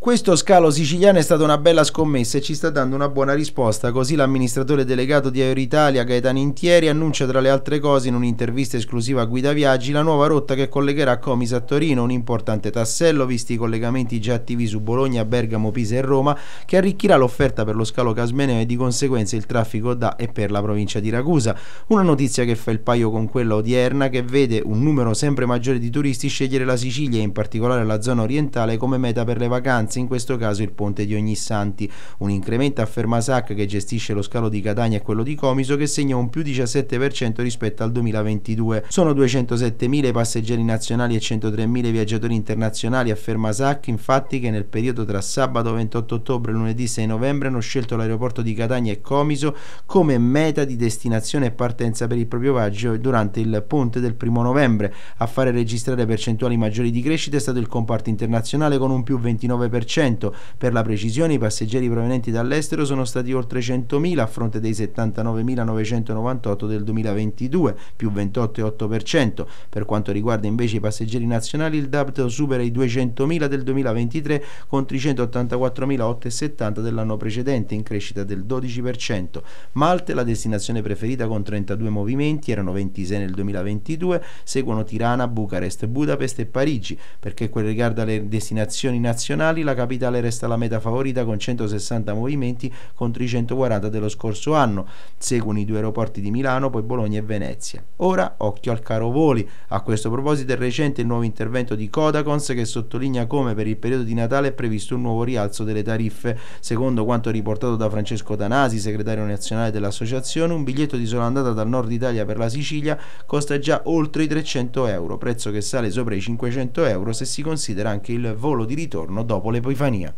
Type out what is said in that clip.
Questo scalo siciliano è stata una bella scommessa e ci sta dando una buona risposta, così l'amministratore delegato di Aeroitalia Gaetano Intieri annuncia tra le altre cose in un'intervista esclusiva a Guida Viaggi la nuova rotta che collegherà Comis a Torino, un importante tassello visti i collegamenti già attivi su Bologna, Bergamo, Pisa e Roma, che arricchirà l'offerta per lo scalo Casmeneo e di conseguenza il traffico da e per la provincia di Ragusa. Una notizia che fa il paio con quella odierna che vede un numero sempre maggiore di turisti scegliere la Sicilia e in particolare la zona orientale come meta per le vacanze anzi in questo caso il ponte di Ognissanti. Un incremento a Fermasac che gestisce lo scalo di Catania e quello di Comiso che segna un più 17% rispetto al 2022. Sono 207.000 passeggeri nazionali e 103.000 viaggiatori internazionali a Fermasac infatti che nel periodo tra sabato 28 ottobre e lunedì 6 novembre hanno scelto l'aeroporto di Catania e Comiso come meta di destinazione e partenza per il proprio viaggio durante il ponte del primo novembre. A fare registrare percentuali maggiori di crescita è stato il comparto internazionale con un più 29% 1,2%. Per la precisione i passeggeri provenienti dall'estero sono stati oltre 100.000 a fronte dei 79.998 del 2022, più 28,8%. Per quanto riguarda invece i passeggeri nazionali il DAPT supera i 200.000 del 2023 contro i 184.870 dell'anno precedente in crescita del 12%. Malte la destinazione preferita con 32 movimenti, erano 26 nel 2022, seguono Tirana, Bucarest, Budapest e Parigi. Per che riguarda le destinazioni nazionali la capitale resta la meta favorita con 160 movimenti contro i 140 dello scorso anno. Seguono i due aeroporti di Milano, poi Bologna e Venezia. Ora occhio al caro voli. A questo proposito è recente il nuovo intervento di Codacons che sottolinea come per il periodo di Natale è previsto un nuovo rialzo delle tariffe. Secondo quanto riportato da Francesco Danasi, segretario nazionale dell'associazione, un biglietto di sola andata dal nord Italia per la Sicilia costa già oltre i 300 euro, prezzo che sale sopra i 500 euro se si considera anche il volo di ritorno dopo le Taleb ou Ivania.